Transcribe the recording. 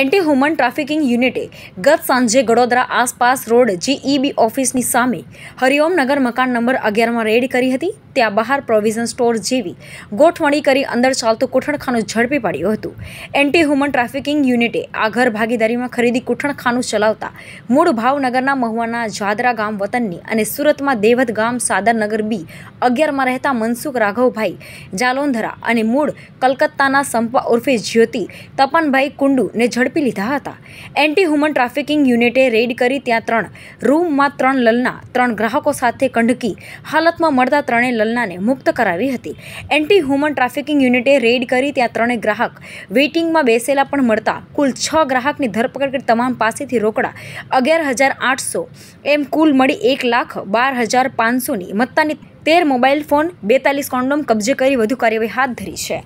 anti human trafficking યુનિટે ગત સાંજે ગડોદરા આસપાસ રોડ જીઈબી e ઓફિસની સામે હરિઓમ નગર મકાન નંબર અગિયારમાં રેડ કરી હતી ત્યાં બહાર પ્રોવિઝન સ્ટોર જેવી ગોઠવણી કરી અંદર ચાલતું કુઠણખાનું ઝડપી પાડ્યું હતું એન્ટી હ્યુમન ટ્રાફિકિંગ યુનિટે આ ઘર ભાગીદારીમાં ખરીદી કુઠણખાનું ચલાવતા મૂળ ભાવનગરના મહુવાના જાદરા ગામ વતનની અને સુરતમાં દેવદ ગામ સાદરનગર બી અગિયારમાં રહેતા મનસુખ રાઘવભાઈ જાલોંધરા અને મૂળ કલકત્તાના સંપા ઉર્ફે જ્યોતિ તપનભાઈ કુંડુને ઝડપી ઝડપી લીધા હતા એન્ટી હ્યુમન ટ્રાફિકિંગ યુનિટે રેડ કરી ત્યાં ત્રણ રૂમમાં ત્રણ લલના ત્રણ ગ્રાહકો સાથે કંડકી હાલતમાં મળતા ત્રણેય લલનાને મુક્ત કરાવી હતી એન્ટી હ્યુમન ટ્રાફિકિંગ યુનિટે રેડ કરી ત્યાં ત્રણેય ગ્રાહક વેઇટિંગમાં બેસેલા પણ મળતા કુલ છ ગ્રાહકની ધરપકડ કરી તમામ પાસેથી રોકડા અગિયાર હજાર આઠસો એમ કુલ મળી એક લાખ બાર હજાર પાંચસોની મત્તાની તેર મોબાઈલ ફોન બેતાલીસ કોન્ડોમ કબજે કરી વધુ કાર્યવાહી હાથ ધરી છે